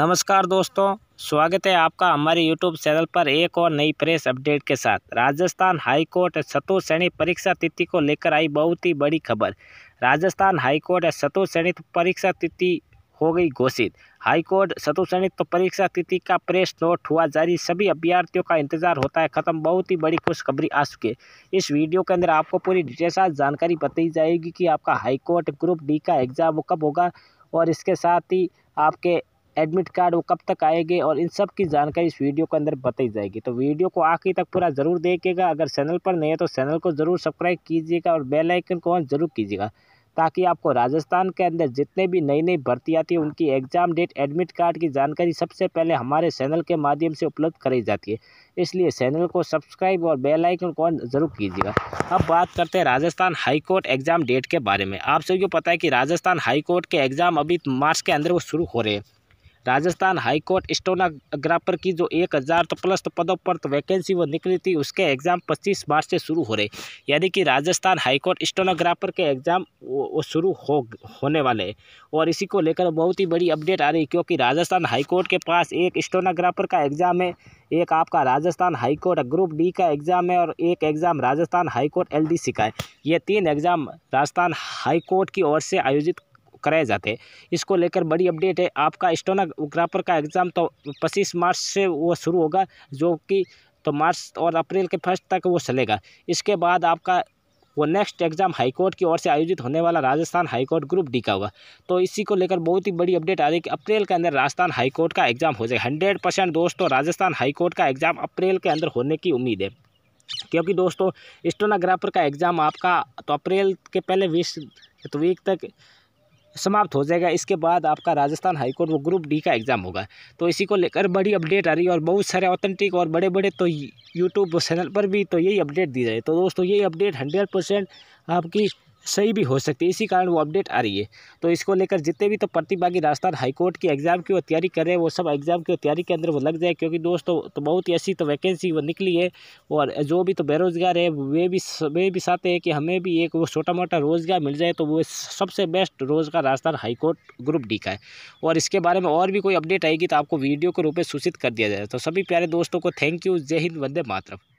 नमस्कार दोस्तों स्वागत है आपका हमारे यूट्यूब चैनल पर एक और नई प्रेस अपडेट के साथ राजस्थान हाईकोर्ट शतो श्रेणी परीक्षा तिथि को लेकर आई बहुत ही बड़ी खबर राजस्थान हाईकोर्ट शतो श्रेणी परीक्षा तिथि हो गई घोषित हाईकोर्ट शतुश्रेणित्व तो परीक्षा तिथि का प्रेस नोट हुआ जारी सभी अभ्यर्थियों का इंतजार होता है खत्म बहुत ही बड़ी खुशखबरी आ चुकी है इस वीडियो के अंदर आपको पूरी डिटेल साथ जानकारी बताई जाएगी कि आपका हाईकोर्ट ग्रुप डी का एग्जाम कब होगा और इसके साथ ही आपके एडमिट कार्ड वो कब तक आएंगे और इन सब की जानकारी इस वीडियो के अंदर बताई जाएगी तो वीडियो को आखिर तक पूरा ज़रूर देखिएगा अगर चैनल पर नहीं है तो चैनल को ज़रूर सब्सक्राइब कीजिएगा और बेल आइकन को ऑन जरूर कीजिएगा ताकि आपको राजस्थान के अंदर जितने भी नई नई भर्ती आती है उनकी एग्ज़ाम डेट एडमिट कार्ड की जानकारी सबसे पहले हमारे चैनल के माध्यम से उपलब्ध कराई जाती है इसलिए चैनल को सब्सक्राइब और बेल आइकन को जरूर कीजिएगा अब बात करते हैं राजस्थान हाईकोर्ट एग्ज़ाम डेट के बारे में आप सभी को पता है कि राजस्थान हाईकोर्ट के एग्ज़ाम अभी मार्च के अंदर वो शुरू हो रहे हैं राजस्थान हाईकोर्ट स्टोनाग्राफर की जो एक हज़ार तो प्लस तो पदों पर तो वैकेंसी वो निकली थी उसके एग्ज़ाम पच्चीस मार्च से शुरू हो रहे यानी कि राजस्थान हाईकोर्ट स्टोनाग्राफर के एग्ज़ाम वो शुरू हो होने वाले हैं और इसी को लेकर बहुत ही बड़ी अपडेट आ रही है क्योंकि राजस्थान हाईकोर्ट के पास एक स्टोनाग्राफर का एग्ज़ाम है एक आपका राजस्थान हाईकोर्ट ग्रुप डी का एग्ज़ाम है और एक एग्ज़ाम राजस्थान हाईकोर्ट एलडीसी का है ये तीन एग्ज़ाम राजस्थान हाईकोर्ट की ओर से आयोजित कराए जाते हैं इसको लेकर बड़ी अपडेट है आपका स्टोनाग्राफर का एग्ज़ाम तो पच्चीस मार्च से वो शुरू होगा जो कि तो मार्च और अप्रैल के फर्स्ट तक वो चलेगा इसके बाद आपका वो नेक्स्ट एग्जाम हाईकोर्ट की ओर से आयोजित होने वाला राजस्थान हाईकोर्ट ग्रुप डी का होगा तो इसी को लेकर बहुत ही बड़ी अपडेट आ रही है कि अप्रैल के अंदर राजस्थान हाईकोर्ट का एग्जाम हो जाएगा हंड्रेड परसेंट दोस्तों राजस्थान हाईकोर्ट का एग्जाम अप्रैल के अंदर होने की उम्मीद है क्योंकि दोस्तों स्टोनाग्राफर का एग्ज़ाम आपका तो अप्रैल के पहले बीस तो वीक तक समाप्त हो जाएगा इसके बाद आपका राजस्थान हाईकोर्ट वो ग्रुप डी का एग्ज़ाम होगा तो इसी को लेकर बड़ी अपडेट आ रही है और बहुत सारे ऑथेंटिक और बड़े बड़े तो यूट्यूब चैनल पर भी तो यही अपडेट दी जाए तो दोस्तों यही अपडेट हंड्रेड परसेंट आपकी सही भी हो सकती है इसी कारण वो अपडेट आ रही है तो इसको लेकर जितने भी तो प्रतिभागी राजस्थान हाईकोर्ट की एग्ज़ाम की वो तैयारी कर रहे हैं वो सब एग्ज़ाम की तैयारी के अंदर वो लग जाए क्योंकि दोस्तों तो बहुत ही ऐसी तो वैकेंसी वो निकली है और जो भी तो बेरोज़गार है वे भी वे भी चाहते हैं कि हमें भी एक वो छोटा मोटा रोज़गार मिल जाए तो वो सबसे बेस्ट रोज़गार राजस्थान हाईकोर्ट ग्रुप डी का है और इसके बारे में और भी कोई अपडेट आएगी तो आपको वीडियो के रूप में सूचित कर दिया जाए तो सभी प्यारे दोस्तों को थैंक यू जय हिंद वंदे मातरम